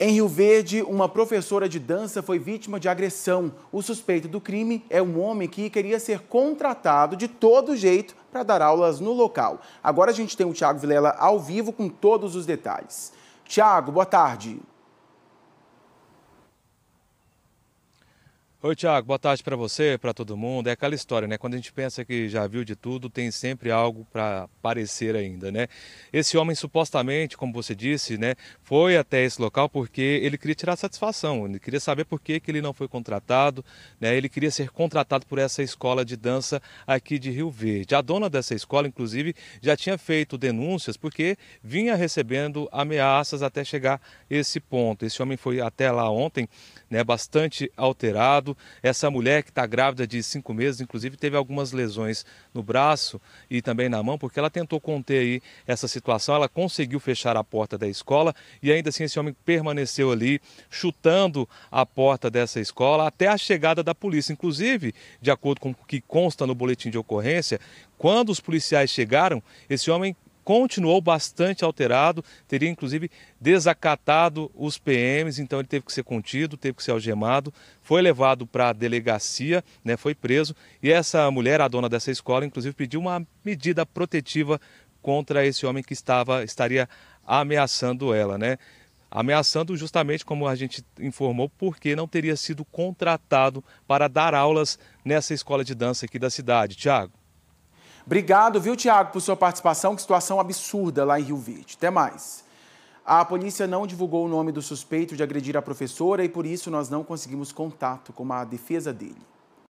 Em Rio Verde, uma professora de dança foi vítima de agressão. O suspeito do crime é um homem que queria ser contratado de todo jeito para dar aulas no local. Agora a gente tem o Tiago Vilela ao vivo com todos os detalhes. Tiago, boa tarde. Oi, Tiago, boa tarde para você, para todo mundo. É aquela história, né? Quando a gente pensa que já viu de tudo, tem sempre algo para parecer ainda, né? Esse homem, supostamente, como você disse, né, foi até esse local porque ele queria tirar satisfação, ele queria saber por que, que ele não foi contratado, né? Ele queria ser contratado por essa escola de dança aqui de Rio Verde. A dona dessa escola, inclusive, já tinha feito denúncias porque vinha recebendo ameaças até chegar esse ponto. Esse homem foi até lá ontem, né, bastante alterado lado essa mulher que está grávida de cinco meses, inclusive teve algumas lesões no braço e também na mão, porque ela tentou conter aí essa situação. Ela conseguiu fechar a porta da escola e ainda assim esse homem permaneceu ali chutando a porta dessa escola até a chegada da polícia. Inclusive, de acordo com o que consta no boletim de ocorrência, quando os policiais chegaram, esse homem continuou bastante alterado, teria inclusive desacatado os PMs, então ele teve que ser contido, teve que ser algemado, foi levado para a delegacia, né, foi preso, e essa mulher, a dona dessa escola, inclusive pediu uma medida protetiva contra esse homem que estava estaria ameaçando ela, né? Ameaçando justamente como a gente informou, porque não teria sido contratado para dar aulas nessa escola de dança aqui da cidade. Tiago. Obrigado, viu, Tiago, por sua participação. Que situação absurda lá em Rio Verde. Até mais. A polícia não divulgou o nome do suspeito de agredir a professora e por isso nós não conseguimos contato com a defesa dele.